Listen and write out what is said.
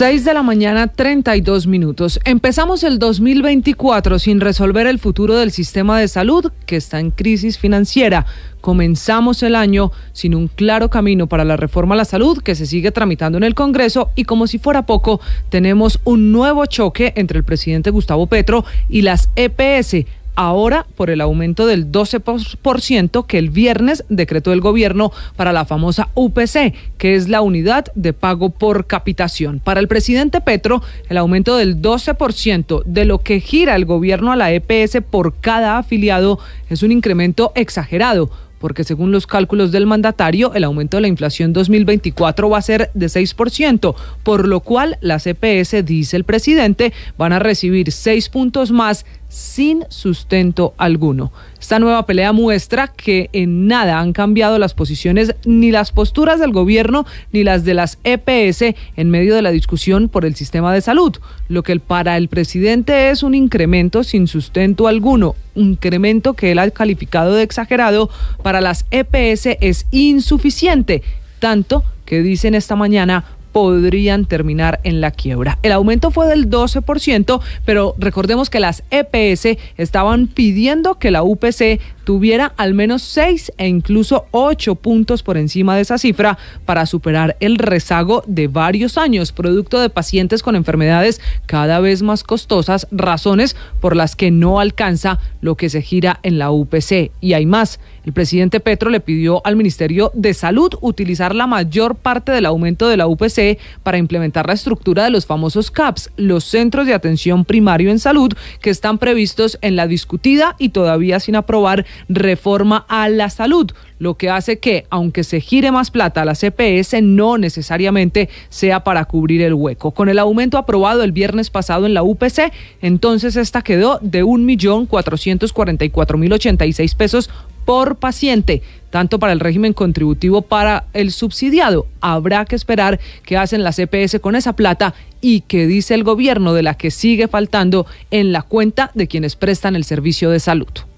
6 de la mañana, 32 minutos. Empezamos el 2024 sin resolver el futuro del sistema de salud, que está en crisis financiera. Comenzamos el año sin un claro camino para la reforma a la salud que se sigue tramitando en el Congreso y como si fuera poco, tenemos un nuevo choque entre el presidente Gustavo Petro y las EPS ahora por el aumento del 12% que el viernes decretó el gobierno para la famosa UPC, que es la unidad de pago por capitación. Para el presidente Petro, el aumento del 12% de lo que gira el gobierno a la EPS por cada afiliado es un incremento exagerado porque según los cálculos del mandatario, el aumento de la inflación 2024 va a ser de 6%, por lo cual la CPS e dice el presidente, van a recibir 6 puntos más sin sustento alguno esta nueva pelea muestra que en nada han cambiado las posiciones ni las posturas del gobierno ni las de las EPS en medio de la discusión por el sistema de salud, lo que para el presidente es un incremento sin sustento alguno, un incremento que él ha calificado de exagerado, para las EPS es insuficiente, tanto que dicen esta mañana podrían terminar en la quiebra. El aumento fue del 12%, pero recordemos que las EPS estaban pidiendo que la UPC tuviera al menos 6 e incluso 8 puntos por encima de esa cifra para superar el rezago de varios años, producto de pacientes con enfermedades cada vez más costosas, razones por las que no alcanza lo que se gira en la UPC. Y hay más, el presidente Petro le pidió al Ministerio de Salud utilizar la mayor parte del aumento de la UPC para implementar la estructura de los famosos CAPS, los Centros de Atención Primario en Salud, que están previstos en la discutida y todavía sin aprobar reforma a la salud, lo que hace que, aunque se gire más plata a la CPS, no necesariamente sea para cubrir el hueco. Con el aumento aprobado el viernes pasado en la UPC, entonces esta quedó de 1.444.086 pesos por paciente, tanto para el régimen contributivo para el subsidiado. Habrá que esperar qué hacen las CPS e con esa plata y qué dice el gobierno de la que sigue faltando en la cuenta de quienes prestan el servicio de salud.